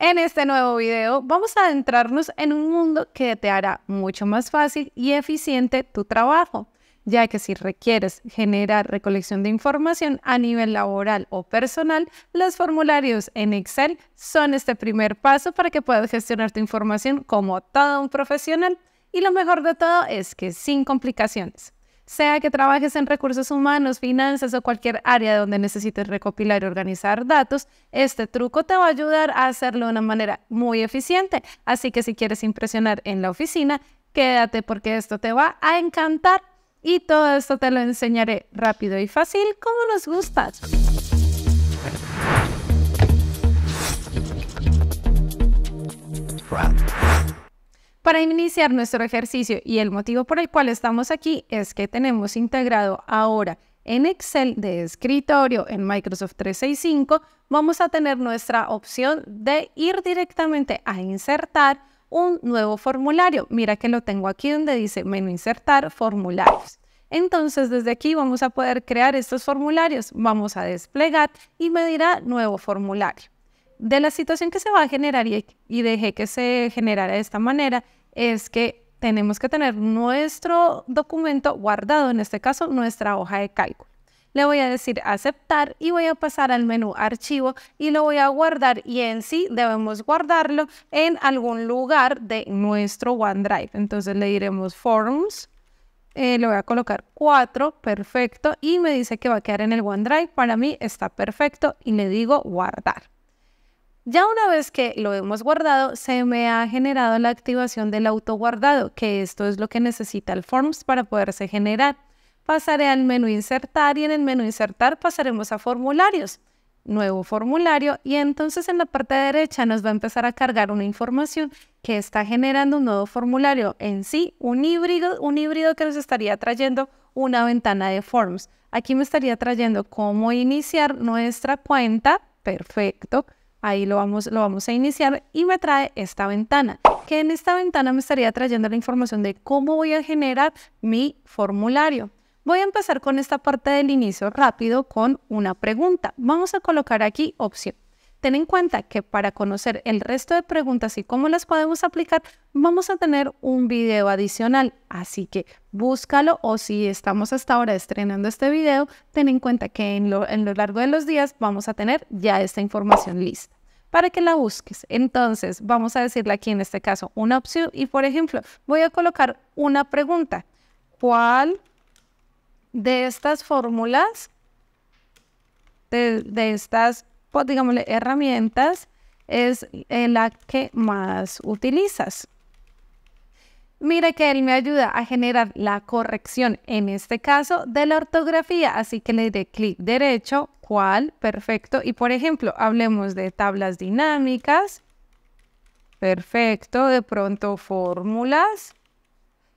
En este nuevo video vamos a adentrarnos en un mundo que te hará mucho más fácil y eficiente tu trabajo, ya que si requieres generar recolección de información a nivel laboral o personal, los formularios en Excel son este primer paso para que puedas gestionar tu información como todo un profesional. Y lo mejor de todo es que sin complicaciones sea que trabajes en recursos humanos, finanzas o cualquier área donde necesites recopilar y organizar datos, este truco te va a ayudar a hacerlo de una manera muy eficiente. Así que si quieres impresionar en la oficina, quédate porque esto te va a encantar y todo esto te lo enseñaré rápido y fácil como nos gusta. Para iniciar nuestro ejercicio y el motivo por el cual estamos aquí es que tenemos integrado ahora en Excel de escritorio en Microsoft 365, vamos a tener nuestra opción de ir directamente a insertar un nuevo formulario. Mira que lo tengo aquí donde dice menú insertar formularios. Entonces desde aquí vamos a poder crear estos formularios, vamos a desplegar y me dirá nuevo formulario de la situación que se va a generar y, dejé que se generara de esta manera es que tenemos que tener nuestro documento guardado, en este caso nuestra hoja de cálculo. Le voy a decir aceptar y voy a pasar al menú archivo y lo voy a guardar y en sí debemos guardarlo en algún lugar de nuestro OneDrive. Entonces le diremos Forms, eh, le voy a colocar 4, perfecto, y me dice que va a quedar en el OneDrive. Para mí está perfecto y le digo guardar. Ya una vez que lo hemos guardado, se me ha generado la activación del auto guardado, que esto es lo que necesita el Forms para poderse generar. Pasaré al menú Insertar y en el menú Insertar pasaremos a Formularios. Nuevo formulario y entonces en la parte derecha nos va a empezar a cargar una información que está generando un nuevo formulario. En sí, un híbrido, un híbrido que nos estaría trayendo una ventana de Forms. Aquí me estaría trayendo cómo iniciar nuestra cuenta perfecto. Ahí lo vamos, lo vamos a iniciar y me trae esta ventana, que en esta ventana me estaría trayendo la información de cómo voy a generar mi formulario. Voy a empezar con esta parte del inicio rápido con una pregunta. Vamos a colocar aquí opción. Ten en cuenta que para conocer el resto de preguntas y cómo las podemos aplicar, vamos a tener un video adicional. Así que búscalo o si estamos hasta ahora estrenando este video, ten en cuenta que en lo, largo de los días vamos a tener ya esta información lista para que la busques. Entonces, vamos a decirle aquí en este caso una opción y, por ejemplo, voy a colocar una pregunta. ¿Cuál de estas fórmulas, de estas pues digámosle, herramientas es eh, la que más utilizas. Mira que él me ayuda a generar la corrección, en este caso, de la ortografía. Así que le diré clic derecho, cual, perfecto. Y por ejemplo, hablemos de tablas dinámicas. Perfecto, de pronto fórmulas.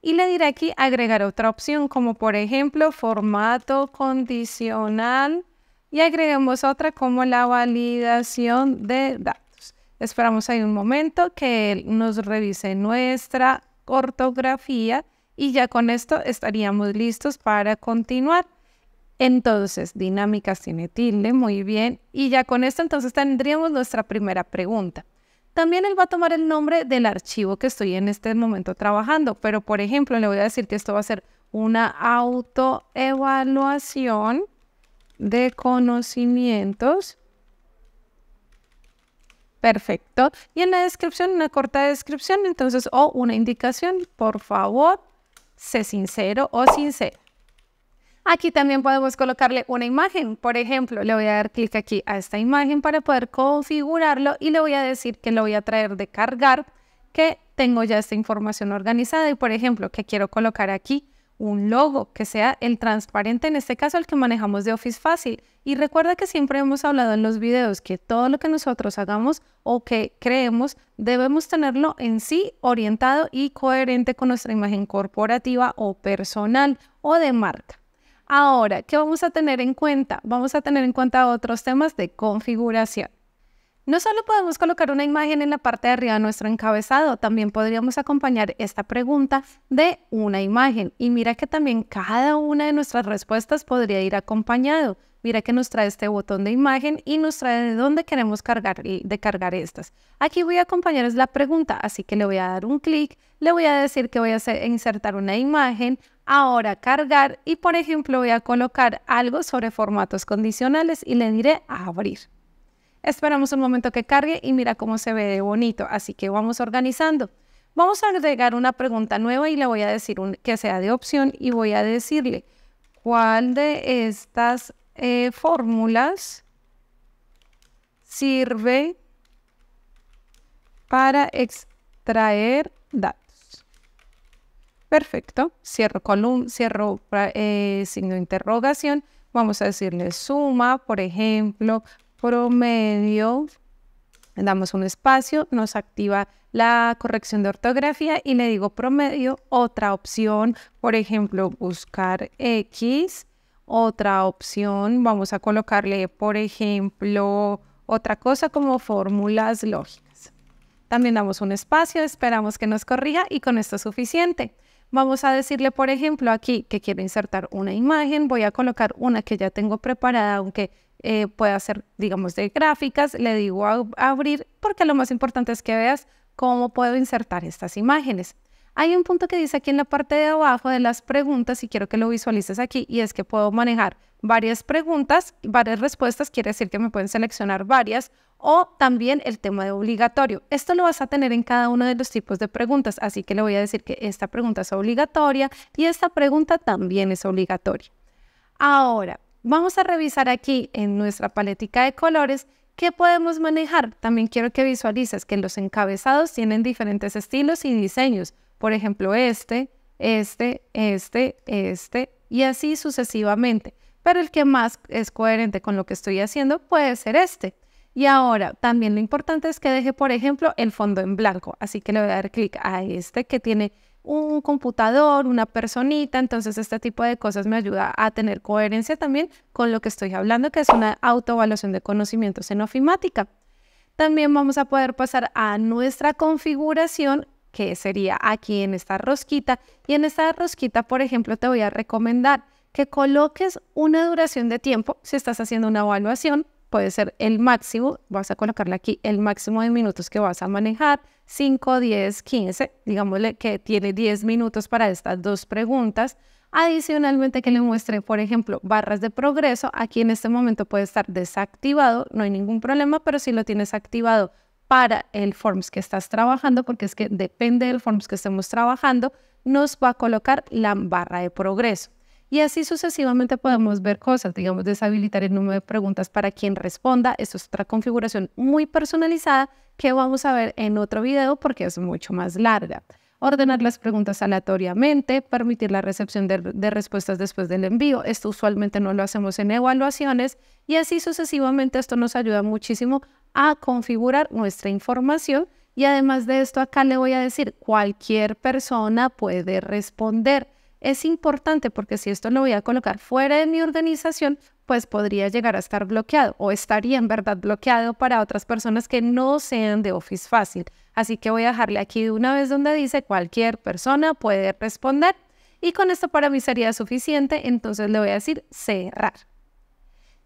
Y le diré aquí agregar otra opción, como por ejemplo, formato condicional y agreguemos otra como la validación de datos. Esperamos ahí un momento que él nos revise nuestra ortografía y ya con esto estaríamos listos para continuar. Entonces, dinámicas tiene tilde, muy bien. Y ya con esto entonces tendríamos nuestra primera pregunta. También él va a tomar el nombre del archivo que estoy en este momento trabajando, pero por ejemplo le voy a decir que esto va a ser una autoevaluación de conocimientos. Perfecto. Y en la descripción, una corta descripción, entonces, o una indicación, por favor, sé sincero o sincero. Aquí también podemos colocarle una imagen. Por ejemplo, le voy a dar clic aquí a esta imagen para poder configurarlo y le voy a decir que lo voy a traer de cargar, que tengo ya esta información organizada y, por ejemplo, que quiero colocar aquí un logo, que sea el transparente, en este caso el que manejamos de Office Fácil. Y recuerda que siempre hemos hablado en los videos que todo lo que nosotros hagamos o que creemos debemos tenerlo en sí orientado y coherente con nuestra imagen corporativa o personal o de marca. Ahora, ¿qué vamos a tener en cuenta? Vamos a tener en cuenta otros temas de configuración. No solo podemos colocar una imagen en la parte de arriba de nuestro encabezado, también podríamos acompañar esta pregunta de una imagen. Y mira que también cada una de nuestras respuestas podría ir acompañado. Mira que nos trae este botón de imagen y nos trae de dónde queremos cargar, de cargar estas. Aquí voy a acompañarles la pregunta, así que le voy a dar un clic, le voy a decir que voy a insertar una imagen, ahora cargar y por ejemplo voy a colocar algo sobre formatos condicionales y le diré abrir. Esperamos un momento que cargue y mira cómo se ve de bonito. Así que vamos organizando. Vamos a agregar una pregunta nueva y le voy a decir que sea de opción y voy a decirle cuál de estas eh, fórmulas sirve para extraer datos. Perfecto. Cierro columna, cierro eh, signo de interrogación. Vamos a decirle suma, por ejemplo, promedio, damos un espacio, nos activa la corrección de ortografía y le digo promedio, otra opción, por ejemplo, buscar X, otra opción, vamos a colocarle, por ejemplo, otra cosa como fórmulas lógicas. También damos un espacio, esperamos que nos corrija y con esto es suficiente. Vamos a decirle, por ejemplo, aquí que quiero insertar una imagen, voy a colocar una que ya tengo preparada, aunque eh, puede hacer, digamos, de gráficas, le digo abrir, porque lo más importante es que veas cómo puedo insertar estas imágenes. Hay un punto que dice aquí en la parte de abajo de las preguntas y quiero que lo visualices aquí y es que puedo manejar varias preguntas, varias respuestas, quiere decir que me pueden seleccionar varias o también el tema de obligatorio. Esto lo vas a tener en cada uno de los tipos de preguntas, así que le voy a decir que esta pregunta es obligatoria y esta pregunta también es obligatoria. Ahora, Vamos a revisar aquí en nuestra paletica de colores qué podemos manejar. También quiero que visualices que los encabezados tienen diferentes estilos y diseños. Por ejemplo, este, este, este, este y así sucesivamente. Pero el que más es coherente con lo que estoy haciendo puede ser este. Y ahora, también lo importante es que deje, por ejemplo, el fondo en blanco. Así que le voy a dar clic a este que tiene un computador, una personita, entonces este tipo de cosas me ayuda a tener coherencia también con lo que estoy hablando, que es una autoevaluación de conocimientos en ofimática. También vamos a poder pasar a nuestra configuración, que sería aquí en esta rosquita. Y en esta rosquita, por ejemplo, te voy a recomendar que coloques una duración de tiempo, si estás haciendo una evaluación, puede ser el máximo, vas a colocarle aquí el máximo de minutos que vas a manejar, 5, 10, 15, digámosle que tiene 10 minutos para estas dos preguntas. Adicionalmente que le muestre, por ejemplo, barras de progreso, aquí en este momento puede estar desactivado, no hay ningún problema, pero si lo tienes activado para el Forms que estás trabajando, porque es que depende del Forms que estemos trabajando, nos va a colocar la barra de progreso. Y así sucesivamente podemos ver cosas, digamos, deshabilitar el número de preguntas para quien responda. Esto es otra configuración muy personalizada que vamos a ver en otro video porque es mucho más larga. Ordenar las preguntas aleatoriamente, permitir la recepción de, respuestas después del envío. Esto usualmente no lo hacemos en evaluaciones y así sucesivamente esto nos ayuda muchísimo a configurar nuestra información y además de esto acá le voy a decir cualquier persona puede responder es importante porque si esto lo voy a colocar fuera de mi organización, pues podría llegar a estar bloqueado o estaría en verdad bloqueado para otras personas que no sean de Office Fácil. Así que voy a dejarle aquí de una vez donde dice cualquier persona puede responder y con esto para mí sería suficiente, entonces le voy a decir cerrar.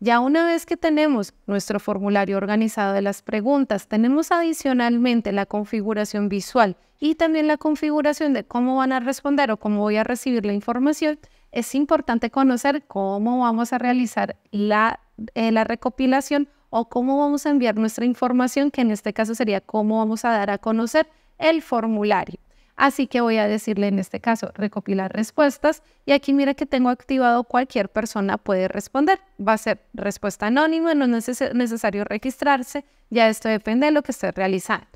Ya una vez que tenemos nuestro formulario organizado de las preguntas, tenemos adicionalmente la configuración visual y también la configuración de cómo van a responder o cómo voy a recibir la información, es importante conocer cómo vamos a realizar la, eh, recopilación o cómo vamos a enviar nuestra información, que en este caso sería cómo vamos a dar a conocer el formulario. Así que voy a decirle en este caso recopilar respuestas y aquí mira que tengo activado cualquier persona puede responder. Va a ser respuesta anónima, no es necesario registrarse, ya esto depende de lo que esté realizando.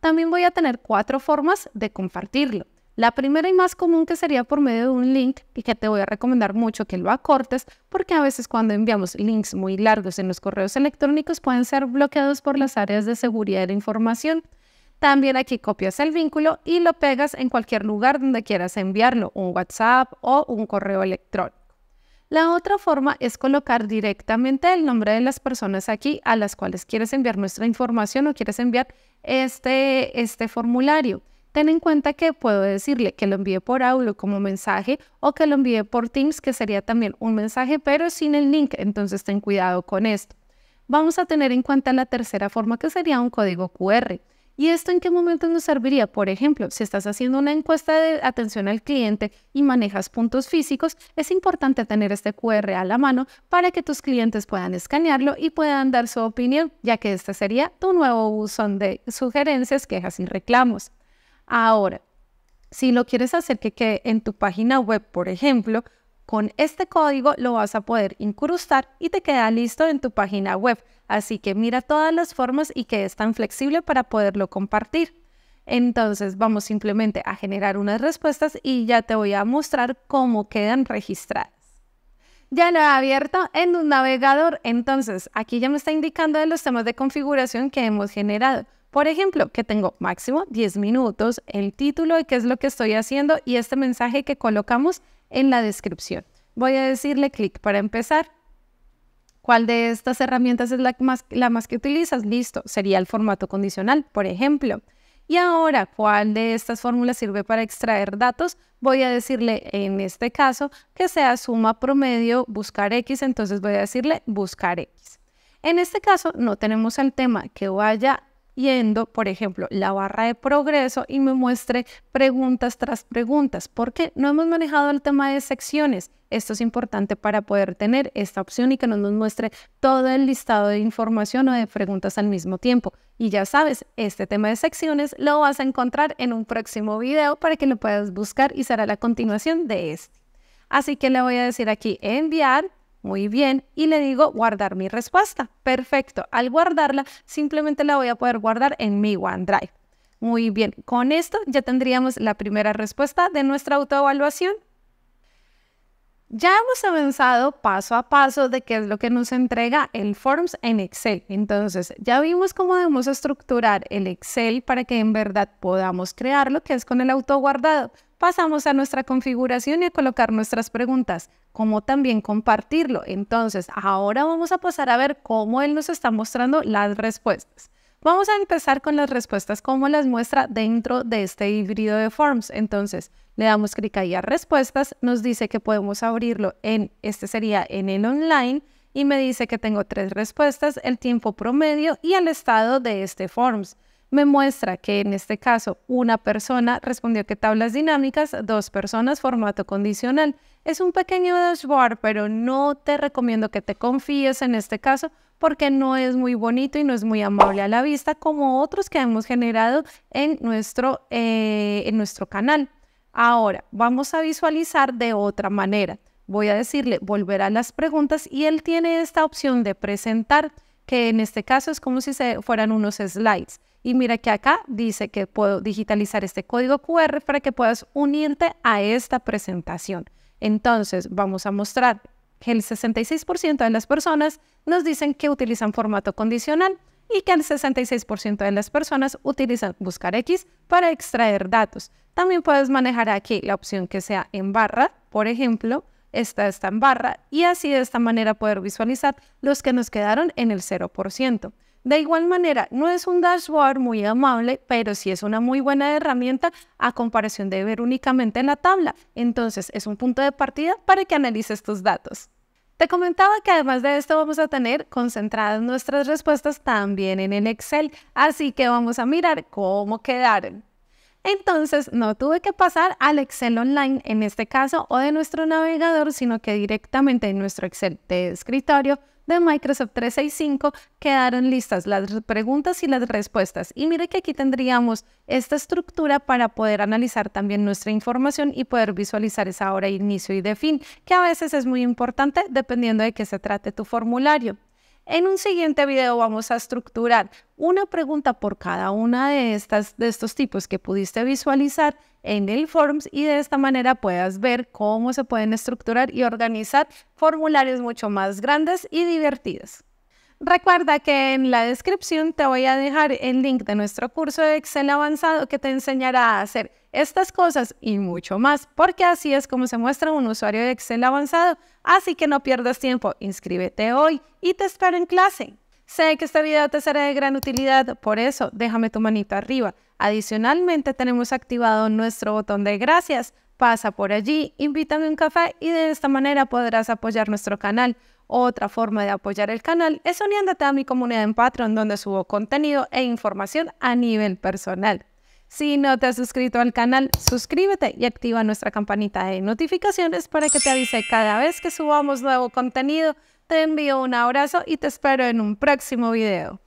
También voy a tener cuatro formas de compartirlo. La primera y más común que sería por medio de un link y que te voy a recomendar mucho que lo acortes porque a veces cuando enviamos links muy largos en los correos electrónicos pueden ser bloqueados por las áreas de seguridad de la información. También aquí copias el vínculo y lo pegas en cualquier lugar donde quieras enviarlo, un WhatsApp o un correo electrónico. La otra forma es colocar directamente el nombre de las personas aquí a las cuales quieres enviar nuestra información o quieres enviar este, este formulario. Ten en cuenta que puedo decirle que lo envíe por audio como mensaje o que lo envíe por Teams, que sería también un mensaje, pero sin el link. Entonces ten cuidado con esto. Vamos a tener en cuenta la tercera forma, que sería un código QR. ¿Y esto en qué momento nos serviría? Por ejemplo, si estás haciendo una encuesta de atención al cliente y manejas puntos físicos, es importante tener este QR a la mano para que tus clientes puedan escanearlo y puedan dar su opinión, ya que este sería tu nuevo buzón de sugerencias, quejas y reclamos. Ahora, si lo quieres hacer que quede en tu página web, por ejemplo, con este código lo vas a poder incrustar y te queda listo en tu página web. Así que mira todas las formas y que es tan flexible para poderlo compartir. Entonces vamos simplemente a generar unas respuestas y ya te voy a mostrar cómo quedan registradas. Ya lo he abierto en un navegador, entonces aquí ya me está indicando los temas de configuración que hemos generado. Por ejemplo, que tengo máximo 10 minutos, el título y qué es lo que estoy haciendo y este mensaje que colocamos en la descripción. Voy a decirle clic para empezar. ¿Cuál de estas herramientas es la más, la más que utilizas? Listo, sería el formato condicional, por ejemplo. Y ahora, ¿cuál de estas fórmulas sirve para extraer datos? Voy a decirle en este caso que sea suma promedio buscar X, entonces voy a decirle buscar X. En este caso no tenemos el tema que vaya yendo, por ejemplo, la barra de progreso y me muestre preguntas tras preguntas. ¿Por qué? No hemos manejado el tema de secciones. Esto es importante para poder tener esta opción y que no nos muestre todo el listado de información o de preguntas al mismo tiempo. Y ya sabes, este tema de secciones lo vas a encontrar en un próximo video para que lo puedas buscar y será la continuación de este. Así que le voy a decir aquí enviar muy bien. Y le digo guardar mi respuesta. Perfecto. Al guardarla, simplemente la voy a poder guardar en mi OneDrive. Muy bien. Con esto ya tendríamos la primera respuesta de nuestra autoevaluación. Ya hemos avanzado paso a paso de qué es lo que nos entrega el Forms en Excel. Entonces, ya vimos cómo debemos estructurar el Excel para que en verdad podamos crearlo, que es con el autoguardado pasamos a nuestra configuración y a colocar nuestras preguntas, como también compartirlo. Entonces, ahora vamos a pasar a ver cómo él nos está mostrando las respuestas. Vamos a empezar con las respuestas, como las muestra dentro de este híbrido de forms. Entonces, le damos clic ahí a respuestas, nos dice que podemos abrirlo en, este sería en el online, y me dice que tengo tres respuestas, el tiempo promedio y el estado de este forms me muestra que en este caso una persona respondió que tablas dinámicas, dos personas formato condicional. Es un pequeño dashboard, pero no te recomiendo que te confíes en este caso porque no es muy bonito y no es muy amable a la vista como otros que hemos generado en nuestro, eh, en nuestro canal. Ahora, vamos a visualizar de otra manera. Voy a decirle volver a las preguntas y él tiene esta opción de presentar que en este caso es como si se fueran unos slides. Y mira que acá dice que puedo digitalizar este código QR para que puedas unirte a esta presentación. Entonces, vamos a mostrar que el 66% de las personas nos dicen que utilizan formato condicional y que el 66% de las personas utilizan buscar X para extraer datos. También puedes manejar aquí la opción que sea en barra, por ejemplo, esta está en barra y así de esta manera poder visualizar los que nos quedaron en el 0%. De igual manera, no es un dashboard muy amable, pero sí es una muy buena herramienta a comparación de ver únicamente en la tabla. Entonces, es un punto de partida para que analices tus datos. Te comentaba que además de esto vamos a tener concentradas nuestras respuestas también en el Excel, así que vamos a mirar cómo quedaron. Entonces no tuve que pasar al Excel online en este caso o de nuestro navegador, sino que directamente en nuestro Excel de escritorio de Microsoft 365 quedaron listas las preguntas y las respuestas. Y mire que aquí tendríamos esta estructura para poder analizar también nuestra información y poder visualizar esa hora de inicio y de fin, que a veces es muy importante dependiendo de qué se trate tu formulario. En un siguiente video vamos a estructurar una pregunta por cada una de, estas, de estos tipos que pudiste visualizar en el Forms y de esta manera puedas ver cómo se pueden estructurar y organizar formularios mucho más grandes y divertidos. Recuerda que en la descripción te voy a dejar el link de nuestro curso de Excel avanzado que te enseñará a hacer estas cosas y mucho más, porque así es como se muestra un usuario de Excel avanzado. Así que no pierdas tiempo, inscríbete hoy y te espero en clase. Sé que este video te será de gran utilidad, por eso déjame tu manito arriba. Adicionalmente tenemos activado nuestro botón de gracias. Pasa por allí, invítame un café y de esta manera podrás apoyar nuestro canal. Otra forma de apoyar el canal es uniéndote a mi comunidad en Patreon donde subo contenido e información a nivel personal. Si no te has suscrito al canal, suscríbete y activa nuestra campanita de notificaciones para que te avise cada vez que subamos nuevo contenido. Te envío un abrazo y te espero en un próximo video.